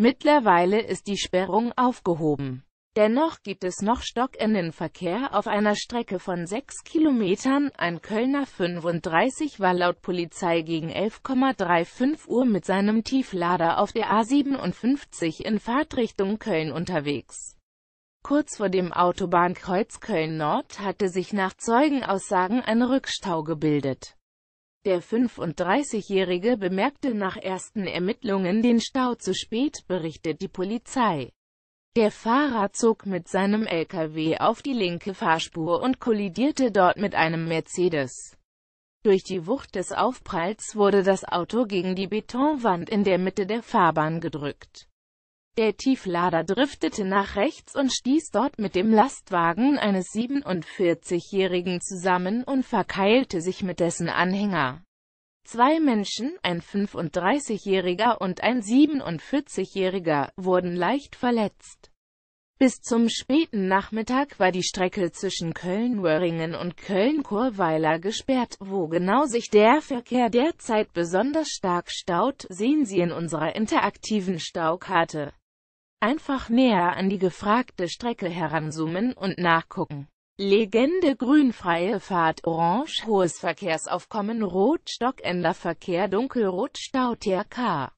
Mittlerweile ist die Sperrung aufgehoben. Dennoch gibt es noch Stockennenverkehr auf einer Strecke von 6 Kilometern, ein Kölner 35 war laut Polizei gegen 11,35 Uhr mit seinem Tieflader auf der A57 in Fahrtrichtung Köln unterwegs. Kurz vor dem Autobahnkreuz Köln-Nord hatte sich nach Zeugenaussagen ein Rückstau gebildet. Der 35-Jährige bemerkte nach ersten Ermittlungen den Stau zu spät, berichtet die Polizei. Der Fahrer zog mit seinem LKW auf die linke Fahrspur und kollidierte dort mit einem Mercedes. Durch die Wucht des Aufpralls wurde das Auto gegen die Betonwand in der Mitte der Fahrbahn gedrückt. Der Tieflader driftete nach rechts und stieß dort mit dem Lastwagen eines 47-Jährigen zusammen und verkeilte sich mit dessen Anhänger. Zwei Menschen, ein 35-Jähriger und ein 47-Jähriger, wurden leicht verletzt. Bis zum späten Nachmittag war die Strecke zwischen Köln-Wöhringen und köln kurweiler gesperrt, wo genau sich der Verkehr derzeit besonders stark staut, sehen Sie in unserer interaktiven Staukarte. Einfach näher an die gefragte Strecke heranzoomen und nachgucken. Legende grünfreie Fahrt orange hohes Verkehrsaufkommen rot Stockender Verkehr dunkelrot Stau TRK